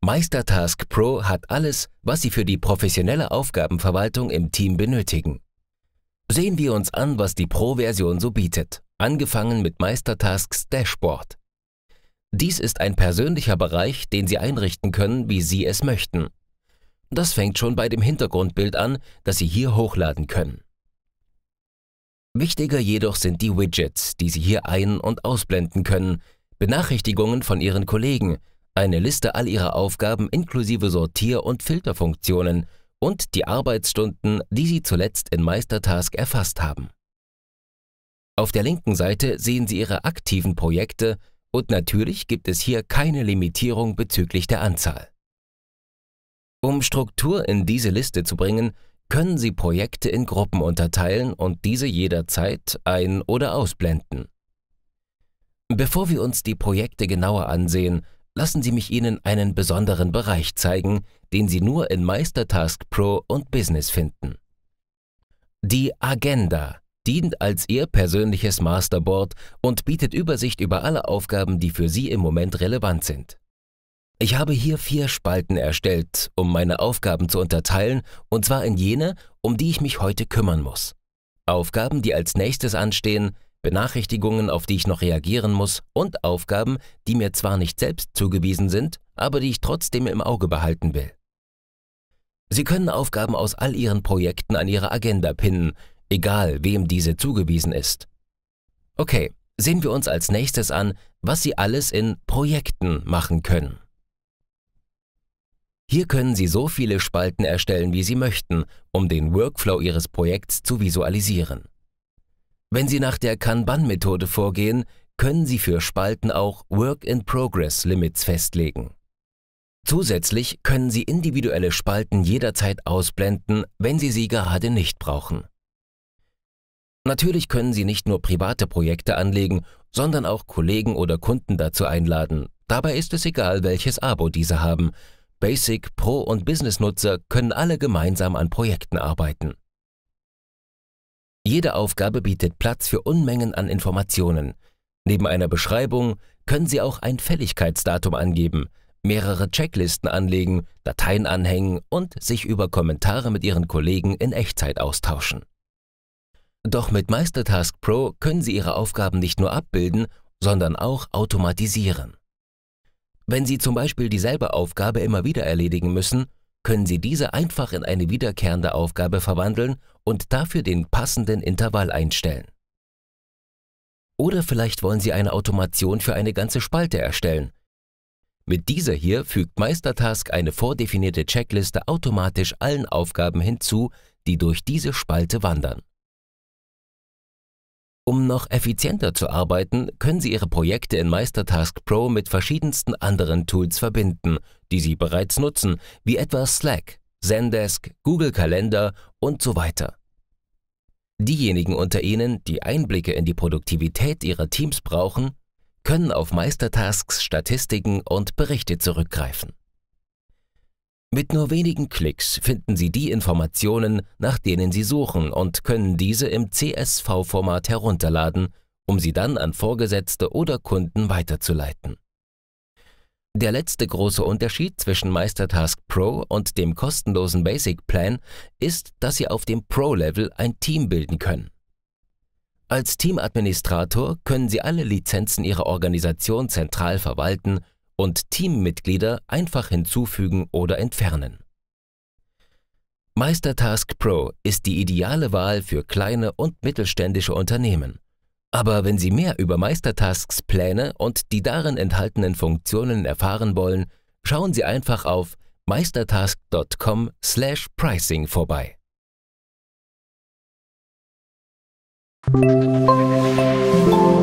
Meistertask Pro hat alles, was Sie für die professionelle Aufgabenverwaltung im Team benötigen. Sehen wir uns an, was die Pro-Version so bietet, angefangen mit Meistertasks Dashboard. Dies ist ein persönlicher Bereich, den Sie einrichten können, wie Sie es möchten. Das fängt schon bei dem Hintergrundbild an, das Sie hier hochladen können. Wichtiger jedoch sind die Widgets, die Sie hier ein- und ausblenden können, Benachrichtigungen von Ihren Kollegen, eine Liste all Ihrer Aufgaben inklusive Sortier- und Filterfunktionen und die Arbeitsstunden, die Sie zuletzt in Meistertask erfasst haben. Auf der linken Seite sehen Sie Ihre aktiven Projekte und natürlich gibt es hier keine Limitierung bezüglich der Anzahl. Um Struktur in diese Liste zu bringen, können Sie Projekte in Gruppen unterteilen und diese jederzeit ein- oder ausblenden. Bevor wir uns die Projekte genauer ansehen, lassen Sie mich Ihnen einen besonderen Bereich zeigen, den Sie nur in Meistertask Pro und Business finden. Die Agenda dient als Ihr persönliches Masterboard und bietet Übersicht über alle Aufgaben, die für Sie im Moment relevant sind. Ich habe hier vier Spalten erstellt, um meine Aufgaben zu unterteilen, und zwar in jene, um die ich mich heute kümmern muss. Aufgaben, die als nächstes anstehen, Benachrichtigungen, auf die ich noch reagieren muss und Aufgaben, die mir zwar nicht selbst zugewiesen sind, aber die ich trotzdem im Auge behalten will. Sie können Aufgaben aus all Ihren Projekten an Ihre Agenda pinnen, egal wem diese zugewiesen ist. Okay, sehen wir uns als nächstes an, was Sie alles in Projekten machen können. Hier können Sie so viele Spalten erstellen, wie Sie möchten, um den Workflow Ihres Projekts zu visualisieren. Wenn Sie nach der Kanban-Methode vorgehen, können Sie für Spalten auch Work-in-Progress-Limits festlegen. Zusätzlich können Sie individuelle Spalten jederzeit ausblenden, wenn Sie sie gerade nicht brauchen. Natürlich können Sie nicht nur private Projekte anlegen, sondern auch Kollegen oder Kunden dazu einladen. Dabei ist es egal, welches Abo diese haben – Basic, Pro- und Business-Nutzer können alle gemeinsam an Projekten arbeiten. Jede Aufgabe bietet Platz für Unmengen an Informationen. Neben einer Beschreibung können Sie auch ein Fälligkeitsdatum angeben, mehrere Checklisten anlegen, Dateien anhängen und sich über Kommentare mit Ihren Kollegen in Echtzeit austauschen. Doch mit Meistertask Pro können Sie Ihre Aufgaben nicht nur abbilden, sondern auch automatisieren. Wenn Sie zum Beispiel dieselbe Aufgabe immer wieder erledigen müssen, können Sie diese einfach in eine wiederkehrende Aufgabe verwandeln und dafür den passenden Intervall einstellen. Oder vielleicht wollen Sie eine Automation für eine ganze Spalte erstellen. Mit dieser hier fügt Meistertask eine vordefinierte Checkliste automatisch allen Aufgaben hinzu, die durch diese Spalte wandern. Um noch effizienter zu arbeiten, können Sie Ihre Projekte in Meistertask Pro mit verschiedensten anderen Tools verbinden, die Sie bereits nutzen, wie etwa Slack, Zendesk, Google Kalender und so weiter. Diejenigen unter Ihnen, die Einblicke in die Produktivität ihrer Teams brauchen, können auf Meistertasks Statistiken und Berichte zurückgreifen. Mit nur wenigen Klicks finden Sie die Informationen, nach denen Sie suchen und können diese im CSV-Format herunterladen, um sie dann an Vorgesetzte oder Kunden weiterzuleiten. Der letzte große Unterschied zwischen Meistertask Pro und dem kostenlosen Basic Plan ist, dass Sie auf dem Pro-Level ein Team bilden können. Als Teamadministrator können Sie alle Lizenzen Ihrer Organisation zentral verwalten und Teammitglieder einfach hinzufügen oder entfernen. Meistertask Pro ist die ideale Wahl für kleine und mittelständische Unternehmen. Aber wenn Sie mehr über Meistertasks Pläne und die darin enthaltenen Funktionen erfahren wollen, schauen Sie einfach auf meistertask.com/pricing slash vorbei. Musik